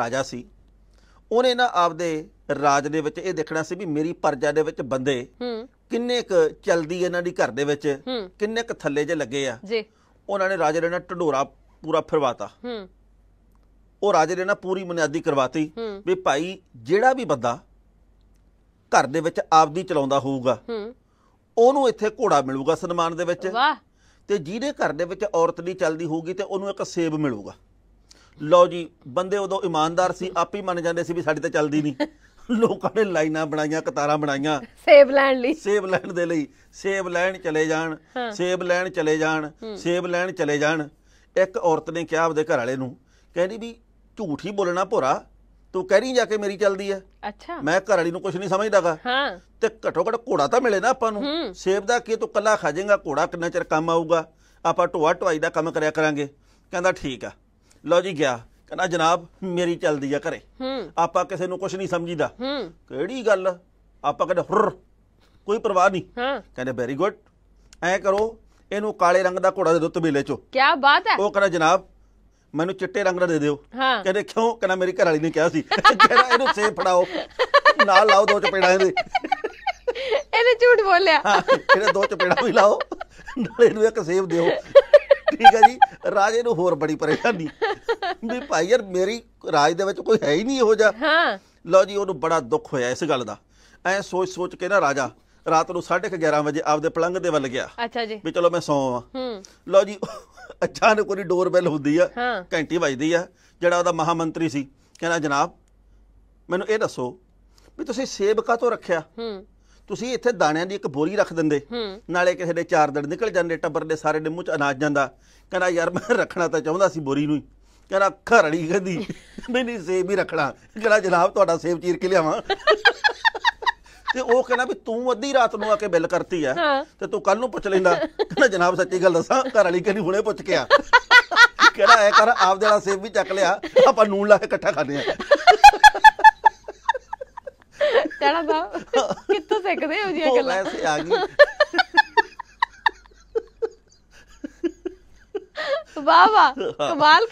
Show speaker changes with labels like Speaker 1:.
Speaker 1: ਰਾਜਾ ਸੀ ਉਹਨੇ ਨਾ ਆਪਦੇ ਰਾਜ ਦੇ ਵਿੱਚ ਇਹ ਦੇਖਣਾ ਸੀ ਵੀ ਮੇਰੀ ਪਰਜਾ ਦੇ ਵਿੱਚ ਬੰਦੇ ਕਿੰਨੇ ਕ ਚਲਦੀ ਇਹਨਾਂ ਦੀ ਘਰ ਦੇ ਵਿੱਚ ਕਿੰਨੇ ਕ ਥੱਲੇ ਜੇ ਲੱਗੇ ਆ ਜੀ ਉਹਨਾਂ ਨੇ ਰਾਜੇ ਦੇ ਨਾਲ ਢਡੋਰਾ ਪੂਰਾ ਫਿਰਵਾਤਾ ਉਹ ਰਾਜੇ ਦੇ ਨਾਲ ਪੂਰੀ ਬੁਨਿਆਦੀ ਕਰਵਾਤੀ ਵੀ ਭਾਈ ਜਿਹੜਾ ਵੀ ਬੰਦਾ ਘਰ ਦੇ ਵਿੱਚ ਆਪਦੀ ਚਲਾਉਂਦਾ ਹੋਊਗਾ ਉਹਨੂੰ ਇੱਥੇ ਘੋੜਾ ਮਿਲੂਗਾ ਸਨਮਾਨ ਦੇ ਵਿੱਚ ਵਾਹ ਤੇ ਜਿਹਦੇ ਘਰ ਦੇ ਵਿੱਚ ਔਰਤ ਦੀ ਚਲਦੀ ਹੋਊਗੀ ਤੇ ਉਹਨੂੰ ਇੱਕ ਸੇਬ ਮਿਲੂਗਾ ਲਓ ਜੀ ਬੰਦੇ ਉਦੋਂ ਇਮਾਨਦਾਰ ਸੀ ਆਪ ਹੀ ਮੰਨ ਜਾਂਦੇ ਸੀ ਵੀ ਸਾਡੀ ਤਾਂ ਚੱਲਦੀ ਨਹੀਂ ਲੋਕਾਂ ਨੇ ਲਾਈਨਾਂ ਬਣਾਈਆਂ ਕਤਾਰਾਂ ਬਣਾਈਆਂ ਸੇਬ ਲੈਣ ਲਈ ਸੇਬ ਲੈਣ ਦੇ ਲਈ ਸੇਬ ਲੈਣ ਚਲੇ ਜਾਣ ਸੇਬ ਲੈਣ ਚਲੇ ਜਾਣ ਸੇਬ ਲੈਣ ਚਲੇ ਜਾਣ ਇੱਕ ਔਰਤ ਨੇ ਕਿਹਾ ਆਪਦੇ ਘਰ ਵਾਲੇ ਨੂੰ ਕਹਿੰਦੀ ਵੀ ਝੂਠ ਹੀ ਬੋਲਣਾ ਭੋਰਾ ਤੂੰ ਕਹਿ ਰਹੀ ਜਾ ਕੇ ਮੇਰੀ ਚੱਲਦੀ ਐ ਅੱਛਾ ਮੈਂ ਘਰ ਵਾਲੀ ਨੂੰ ਕੁਝ ਨਹੀਂ ਸਮਝਦਾਗਾ ਹਾਂ ਤੇ ਘਟੋ ਘਟ ਘੋੜਾ ਤਾਂ ਮਿਲੇ ਨਾ ਆਪਾਂ ਨੂੰ ਸੇਬ ਦਾ ਕੀ ਤੂੰ ਕੱਲਾ ਖਾ ਜਾਏਗਾ ਘੋੜਾ ਕਿੰਨਾ ਚਿਰ ਕੰਮ ਆਊਗਾ ਆਪਾਂ ਢੋਆ ਢੁਆਈ ਦਾ ਕੰਮ ਕਰਿਆ ਕਰਾਂਗੇ ਕਹਿੰਦਾ ਠੀਕ ਆ ਲਓ ਜੀ ਗਿਆ ਕਹਿੰਦਾ ਜਨਾਬ ਮੇਰੀ ਚਲਦੀ ਆ ਘਰੇ ਆਪਾਂ ਕਿਸੇ ਨੂੰ ਕੁਝ ਨਹੀਂ ਸਮਝੀਦਾ ਕਿਹੜੀ ਗੱਲ ਆਪਾਂ ਕਹਿੰਦੇ ਹੁਰ ਕੋਈ ਪਰਵਾਹ ਨਹੀਂ ਹਾਂ ਕਹਿੰਦੇ ਵੈਰੀ ਗੁੱਡ ਐ ਕਰੋ ਇਹਨੂੰ ਕਾਲੇ ਰੰਗ ਦਾ ਘੋੜਾ ਦੇ ਦਿਓ ਤਬੀਲੇ ਚੋ ਕੀ ਬਾਤ ਹੈ ਉਹ ਕਹਿੰਦਾ ਜਨਾਬ ਮੈਨੂੰ ਚਿੱਟੇ ਰੰਗ ਦਾ ਦੇ ਦਿਓ ਕਹਿੰਦੇ ਕਿਉਂ ਕਹਿੰਦਾ ਮੇਰੀ ਘਰ ਵਾਲੀ ਨੇ ਕਿਹਾ ਸੀ ਜਿਹੜਾ ਇਹਨੂੰ ਸੇਫ ਫੜਾਓ ਨਾਲ ਲਾਓ ਦੋ ਚਪੇੜਾ ਇਹਦੇ ਇਹਨੇ ਝੂਠ ਬੋਲਿਆ ਹਾਂ ਇਹਨੇ ਦੋ ਚਪੇੜਾ ਵੀ ਲਾਓ ਨਾਲ ਇਹਨੂੰ ਇੱਕ ਸੇਫ ਦਿਓ ਠੀਕ ਹੈ ਜੀ ਰਾਜੇ ਨੂੰ ਹੋਰ ਬੜੀ ਪਰੇਸ਼ਾਨੀ ਵੀ ਭਾਈ ਯਾਰ ਮੇਰੀ ਰਾਜ ਦੇ ਵਿੱਚ ਕੋਈ ਹੈ ਹੀ ਨਹੀਂ ਇਹੋ ਜਿਹਾ ਹਾਂ ਲਓ ਜੀ ਉਹਨੂੰ ਬੜਾ ਦੁੱਖ ਹੋਇਆ ਇਸ ਗੱਲ ਦਾ ਐ ਸੋਚ ਸੋਚ ਕੇ ਨਾ ਰਾਜਾ ਰਾਤ ਨੂੰ 11:30 ਵਜੇ ਆਪਦੇ ਪਲੰਗ ਦੇ ਵੱਲ ਗਿਆ ਅੱਛਾ ਜੀ ਵੀ ਚਲੋ ਮੈਂ ਸੌਂ ਆ ਹੂੰ ਲਓ ਜੀ ਅਚਾਨਕ ਉਹਦੀ ਡੋਰ ਬੈਲ ਹੁੰਦੀ ਆ ਘੰਟੀ ਵੱਜਦੀ ਆ ਜਿਹੜਾ ਉਹਦਾ ਮਹਾਮੰਤਰੀ ਸੀ ਕਹਿੰਦਾ ਜਨਾਬ ਮੈਨੂੰ ਇਹ ਦੱਸੋ ਵੀ ਤੁਸੀਂ ਸੇਵਕਾ ਤੋਂ ਰੱਖਿਆ ਹੂੰ ਤੁਸੀਂ ਇੱਥੇ ਦਾਣਿਆਂ ਦੀ ਇੱਕ ਬੋਰੀ ਰੱਖ ਦਿੰਦੇ ਨਾਲੇ ਕਿਸੇ ਦੇ ਚਾਰ ਦਿਨ ਨਿਕਲ ਜਾਂਦੇ ਟੱਬਰ ਦੇ ਸਾਰੇ ਦੇ ਮੂੰਹ ਚ ਅਨਾਜ ਜਾਂਦਾ ਕਹਿੰਦਾ ਯਾਰ ਮੈਂ ਰੱਖਣਾ ਤਾਂ ਚਾਹੁੰਦਾ ਸੀ ਬੋਰੀ ਨੂੰ ਕਹਿੰਦਾ ਖਰੜੀ ਕਹਿੰਦੀ ਨਹੀਂ ਨਹੀਂ ਸੇਬ ਹੀ ਰੱਖਣਾ ਕਹਿੰਦਾ ਜਨਾਬ ਤੁਹਾਡਾ ਸੇਬ ਚੀਰ ਕੇ ਲਿਆਵਾਂ ਤੇ ਉਹ ਕਹਿੰਦਾ ਵੀ ਤੂੰ ਅੱਧੀ ਰਾਤ ਨੂੰ ਆ ਕੇ ਬਿੱਲ ਕਰਤੀ ਆ ਤੇ ਤੂੰ ਕੱਲ ਨੂੰ ਪੁੱਛ ਲੈਂਦਾ ਕਹਿੰਦਾ ਜਨਾਬ ਸੱਚੀ ਗੱਲ ਦੱਸਾਂ ਘਰ ਵਾਲੀ ਕਹਿੰਦੀ ਹੁਣੇ ਪੁੱਛ ਕੇ ਆ ਕਹਿੰਦਾ ਐ ਕਰ ਆਪ ਜਿਹੜਾ ਸੇਬ ਵੀ ਚੱਕ ਲਿਆ ਆਪਾਂ ਨੂਨ ਲਾ ਕੇ ਇਕੱਠਾ ਖਾਂਦੇ ਆ ਕਹਿੰਦਾ ਸਾਹਿਬ ਸਕਦੇ ਹੋ ਜੀਆਂ ਗੱਲਾਂ ਐਸੇ ਆ ਗਈ ਵਾਹ ਵਾਹ ਕਮਾਲ